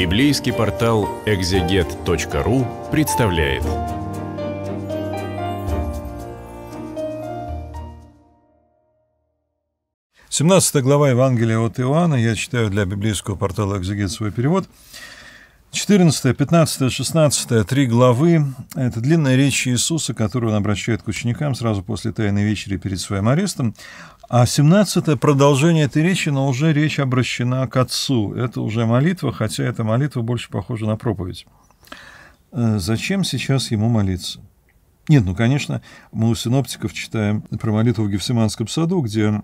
Библейский портал экзегет.ру представляет. Семнадцатая глава Евангелия от Иоанна. Я читаю для библейского портала «Экзегет» свой перевод. 14, 15, 16, три главы – это длинная речь Иисуса, которую он обращает к ученикам сразу после Тайной вечери перед своим арестом. А 17 продолжение этой речи, но уже речь обращена к Отцу. Это уже молитва, хотя эта молитва больше похожа на проповедь. Э, зачем сейчас ему молиться? Нет, ну, конечно, мы у синоптиков читаем про молитву в Гефсиманском саду, где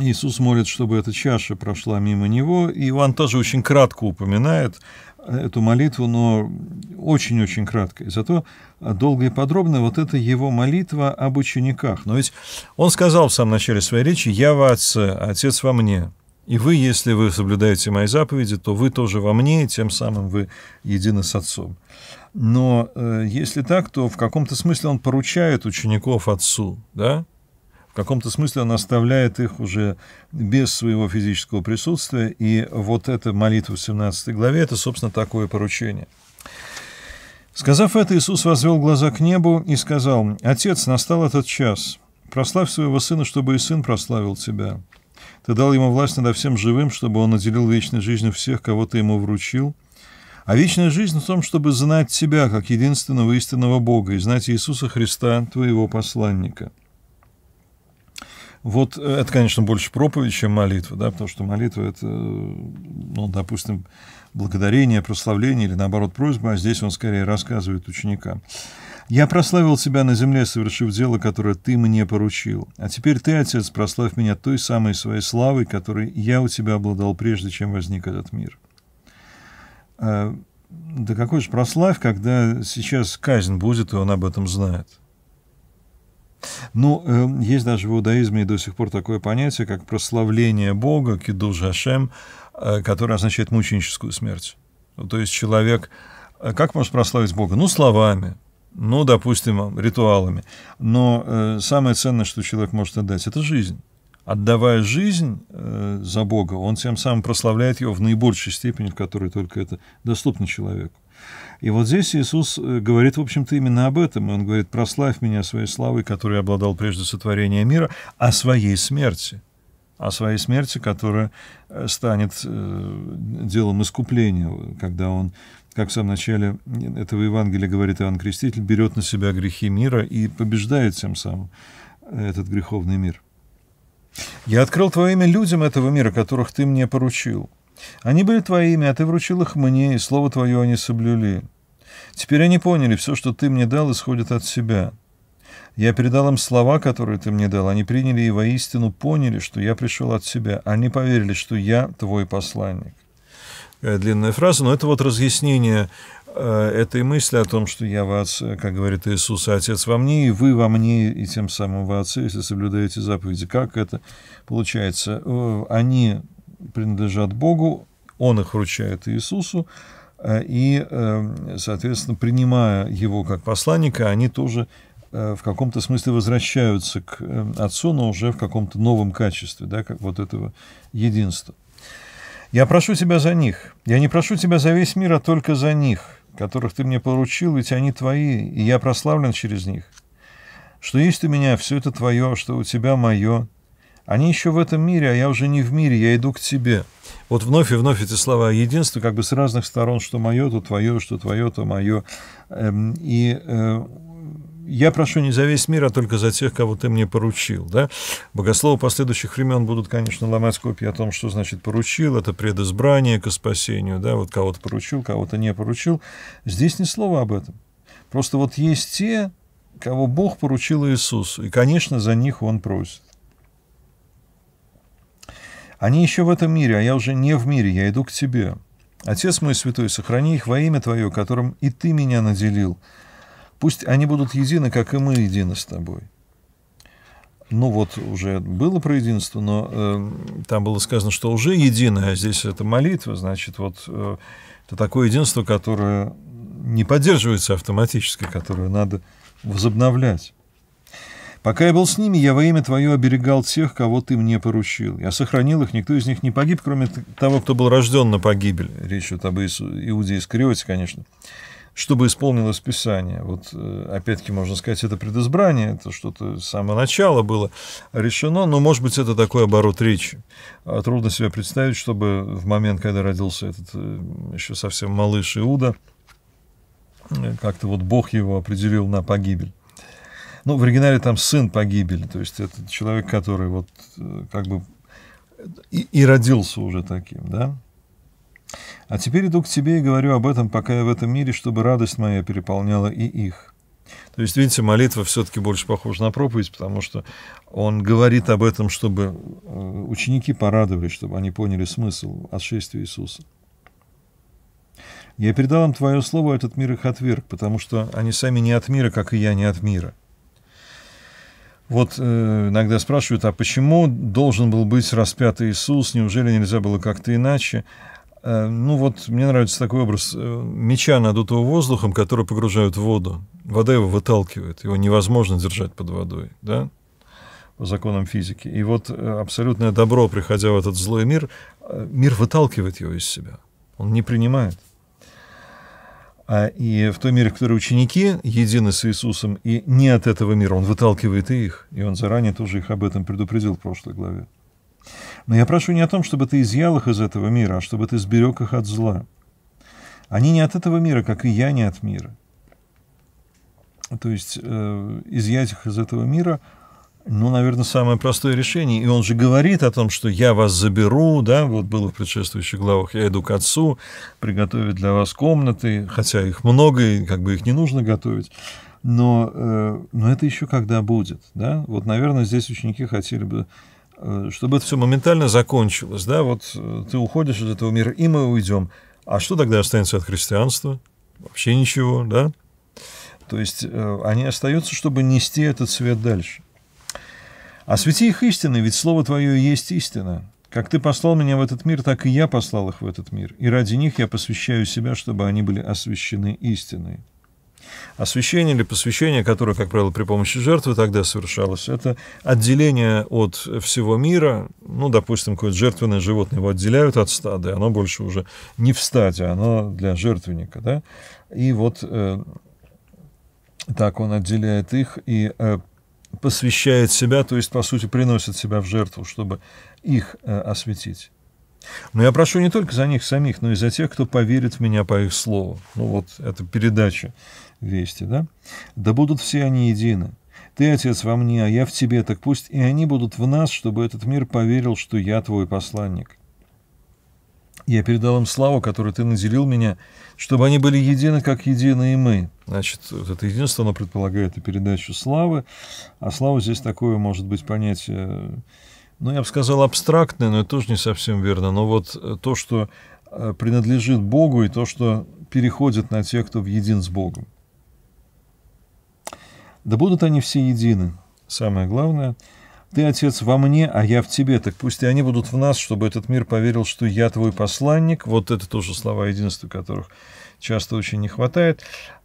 Иисус молит, чтобы эта чаша прошла мимо него. И Иоанн тоже очень кратко упоминает э, эту молитву, но очень-очень кратко. И зато долго и подробно вот это его молитва об учениках. Но ведь он сказал в самом начале своей речи «Я в Отце, а Отец во мне». И вы, если вы соблюдаете мои заповеди, то вы тоже во мне, и тем самым вы едины с Отцом. Но э, если так, то в каком-то смысле он поручает учеников Отцу, да? в каком-то смысле он оставляет их уже без своего физического присутствия. И вот эта молитва в 17 главе – это, собственно, такое поручение. Сказав это, Иисус возвел глаза к небу и сказал, «Отец, настал этот час. Прославь своего сына, чтобы и сын прославил тебя. Ты дал ему власть над всем живым, чтобы он наделил вечной жизнью всех, кого ты ему вручил. А вечная жизнь в том, чтобы знать тебя, как единственного истинного Бога, и знать Иисуса Христа, твоего посланника». Вот э, это, конечно, больше проповедь, чем молитва, да, потому что молитва — это, э, ну, допустим, благодарение, прославление или, наоборот, просьба, а здесь он скорее рассказывает ученикам. «Я прославил тебя на земле, совершив дело, которое ты мне поручил. А теперь ты, Отец, прославь меня той самой своей славой, которой я у тебя обладал прежде, чем возник этот мир». Э, да какой же прославь, когда сейчас казнь будет, и он об этом знает – ну, э, есть даже в иудаизме и до сих пор такое понятие, как прославление Бога, кидуш Хашем, э, которое означает мученическую смерть. Ну, то есть человек, э, как может прославить Бога? Ну, словами, ну, допустим, ритуалами. Но э, самое ценное, что человек может отдать, это жизнь. Отдавая жизнь э, за Бога, он тем самым прославляет его в наибольшей степени, в которой только это доступно человеку. И вот здесь Иисус э, говорит, в общем-то, именно об этом. Он говорит, прославь меня своей славой, которой обладал прежде сотворения мира, о своей смерти. О своей смерти, которая э, станет э, делом искупления, когда он как в самом начале этого Евангелия говорит Иоанн Креститель, берет на себя грехи мира и побеждает тем самым этот греховный мир. «Я открыл Твое имя людям этого мира, которых Ты мне поручил, они были твоими, а ты вручил их мне, и слово твое они соблюли. Теперь они поняли, все, что ты мне дал, исходит от себя. Я передал им слова, которые ты мне дал. Они приняли и воистину поняли, что я пришел от себя. Они поверили, что я твой посланник. Длинная фраза, но это вот разъяснение э, этой мысли о том, что я в Отце, как говорит Иисус, «А Отец во мне, и вы во мне, и тем самым во Отце, если соблюдаете заповеди. Как это получается? Э, они принадлежат Богу, Он их вручает Иисусу, э, и, э, соответственно, принимая его как посланника, они тоже э, в каком-то смысле возвращаются к Отцу, но уже в каком-то новом качестве, да, как вот этого единства. Я прошу тебя за них. Я не прошу тебя за весь мир, а только за них, которых ты мне поручил, ведь они твои, и я прославлен через них. Что есть у меня, все это твое, а что у тебя мое, они еще в этом мире, а я уже не в мире, я иду к тебе. Вот вновь и вновь эти слова единство, как бы с разных сторон, что мое, то твое, что твое, то мое. Эм, и э, я прошу не за весь мир, а только за тех, кого ты мне поручил. Да? Богословы последующих времен будут, конечно, ломать копии о том, что значит поручил, это предизбрание к спасению, да, вот кого-то поручил, кого-то не поручил. Здесь ни слова об этом. Просто вот есть те, кого Бог поручил Иисусу, и, конечно, за них Он просит. Они еще в этом мире, а я уже не в мире, я иду к тебе. Отец мой святой, сохрани их во имя Твое, которым и Ты меня наделил. Пусть они будут едины, как и мы едины с Тобой. Ну вот, уже было про единство, но э, там было сказано, что уже единое, а здесь это молитва, значит, вот э, это такое единство, которое не поддерживается автоматически, которое надо возобновлять. Пока я был с ними, я во имя твое оберегал тех, кого ты мне поручил. Я сохранил их, никто из них не погиб, кроме того, кто был рожден на погибель. Речь идет об Иуде Искриоте, конечно. Чтобы исполнилось Писание. Вот, э, опять-таки, можно сказать, это предизбрание, это что-то с самого начала было решено, но, может быть, это такой оборот речи. А трудно себе представить, чтобы в момент, когда родился этот э, еще совсем малыш Иуда, э, как-то вот Бог его определил на погибель. Ну, в оригинале там сын погибели, то есть это человек, который вот э, как бы и, и родился уже таким, да? А теперь иду к тебе и говорю об этом, пока я в этом мире, чтобы радость моя переполняла и их. То есть, видите, молитва все-таки больше похожа на проповедь, потому что он говорит об этом, чтобы э, ученики порадовались, чтобы они поняли смысл отшествия Иисуса. Я передал им твое слово, этот мир их отверг, потому что они сами не от мира, как и я не от мира. Вот э, иногда спрашивают, а почему должен был быть распятый Иисус? Неужели нельзя было как-то иначе? Э, ну вот, мне нравится такой образ э, меча, надутого воздухом, который погружают в воду. Вода его выталкивает, его невозможно держать под водой, да? по законам физики. И вот э, абсолютное добро, приходя в этот злой мир, э, мир выталкивает его из себя. Он не принимает а и в той мере, в которой ученики едины с Иисусом и не от этого мира, Он выталкивает и их, и Он заранее тоже их об этом предупредил в прошлой главе. Но я прошу не о том, чтобы ты изъял их из этого мира, а чтобы ты сберег их от зла. Они не от этого мира, как и я не от мира. То есть э, изъять их из этого мира – ну, наверное, самое простое решение. И он же говорит о том, что я вас заберу, да, вот было в предшествующих главах, я иду к отцу, приготовить для вас комнаты, хотя их много, и как бы их не нужно готовить. Но, э, но это еще когда будет, да? Вот, наверное, здесь ученики хотели бы, э, чтобы это все моментально закончилось, да? Вот э, ты уходишь из этого мира, и мы уйдем. А что тогда останется от христианства? Вообще ничего, да? То есть э, они остаются, чтобы нести этот свет дальше. Освети их истиной, ведь Слово Твое есть истина. Как Ты послал меня в этот мир, так и я послал их в этот мир. И ради них я посвящаю себя, чтобы они были освящены истиной. Освящение или посвящение, которое, как правило, при помощи жертвы тогда совершалось, это отделение от всего мира, ну, допустим, какое-то жертвенное животное его отделяют от стада, и оно больше уже не в стаде, оно для жертвенника, да, и вот э, так он отделяет их, и э, посвящает себя, то есть, по сути, приносит себя в жертву, чтобы их э, осветить. Но я прошу не только за них самих, но и за тех, кто поверит в меня по их слову. Ну вот, это передача вести, да? «Да будут все они едины. Ты, Отец, во мне, а я в тебе, так пусть и они будут в нас, чтобы этот мир поверил, что я твой посланник». Я передал им славу, которую ты наделил меня, чтобы они были едины, как едины и мы. Значит, вот это единство, оно предполагает и передачу славы, а слава здесь такое, может быть, понятие, ну, я бы сказал, абстрактное, но это тоже не совсем верно. Но вот э, то, что э, принадлежит Богу, и то, что переходит на тех, кто в един с Богом. Да будут они все едины, самое главное – ты, Отец, во мне, а я в тебе. Так пусть и они будут в нас, чтобы этот мир поверил, что я твой посланник. Вот это тоже слова единства, которых часто очень не хватает.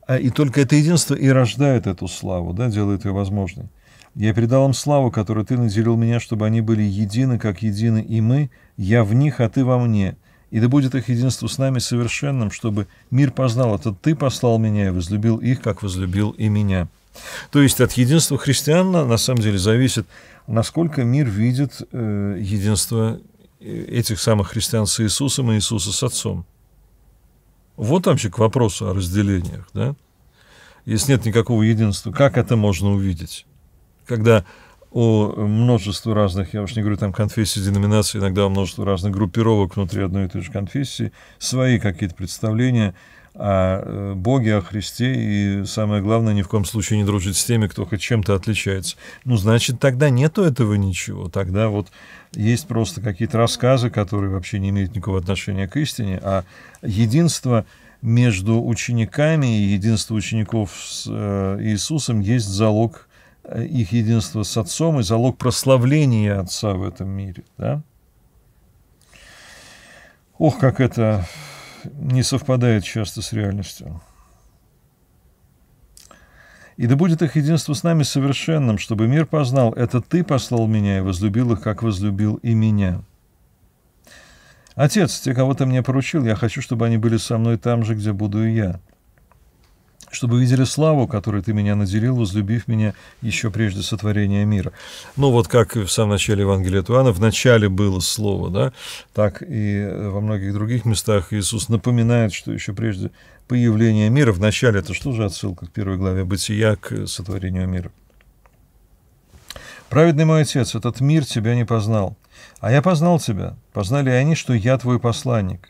А, и только это единство и рождает эту славу, да, делает ее возможной. Я передал им славу, которую ты наделил меня, чтобы они были едины, как едины и мы. Я в них, а ты во мне. И да будет их единство с нами совершенным, чтобы мир познал это. А ты послал меня и возлюбил их, как возлюбил и меня». То есть от единства христиан на самом деле зависит, насколько мир видит э, единство э, этих самых христиан с Иисусом и Иисуса с Отцом. Вот вообще к вопросу о разделениях, да? Если нет никакого единства, как это можно увидеть? Когда о множеству разных, я уж не говорю там конфессий, деноминаций, иногда о множестве разных группировок внутри одной и той же конфессии, свои какие-то представления о э, Боге, о Христе, и самое главное, ни в коем случае не дружить с теми, кто хоть чем-то отличается. Ну, значит, тогда нету этого ничего. Тогда вот есть просто какие-то рассказы, которые вообще не имеют никакого отношения к истине, а единство между учениками и единство учеников с э, Иисусом есть залог э, их единства с Отцом и залог прославления Отца в этом мире. Да? Ох, как это не совпадает часто с реальностью. И да будет их единство с нами совершенным, чтобы мир познал, это Ты послал меня и возлюбил их, как возлюбил и меня. Отец, те, кого Ты мне поручил, я хочу, чтобы они были со мной там же, где буду и я чтобы видели славу, которой ты меня наделил, возлюбив меня еще прежде сотворения мира. Ну вот как в самом начале Евангелия от Иоанна, в начале было слово, да, так и во многих других местах Иисус напоминает, что еще прежде появления мира, в начале это что же отсылка к первой главе Бытия к сотворению мира? «Праведный мой отец, этот мир тебя не познал, а я познал тебя, познали они, что я твой посланник».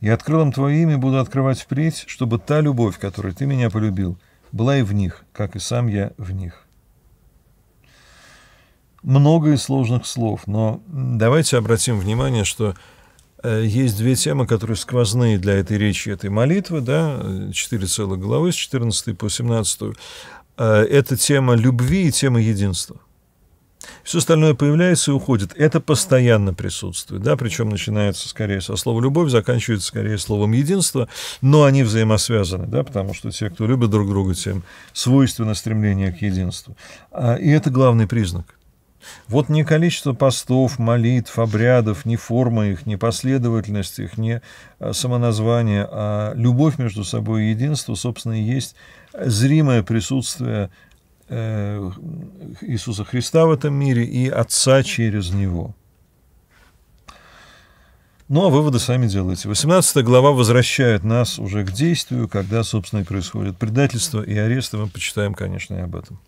Я открыл им Твое имя и буду открывать впредь, чтобы та любовь, которой Ты меня полюбил, была и в них, как и сам я в них. Много и сложных слов, но давайте обратим внимание, что э, есть две темы, которые сквозные для этой речи, этой молитвы, да, четыре целых главы с 14 по 17. Э, это тема любви и тема единства. Все остальное появляется и уходит. Это постоянно присутствует, да, причем начинается скорее со слова «любовь», заканчивается скорее словом «единство», но они взаимосвязаны, да, потому что те, кто любит друг друга, тем свойственно стремление к единству. А, и это главный признак. Вот не количество постов, молитв, обрядов, не форма их, не последовательность их, не а, самоназвание, а любовь между собой и единство, собственно, и есть зримое присутствие Э, Иисуса Христа в этом мире и Отца через Него. Ну, а выводы сами делайте. 18 глава возвращает нас уже к действию, когда, собственно, и происходит предательство и арест, мы почитаем, конечно, и об этом.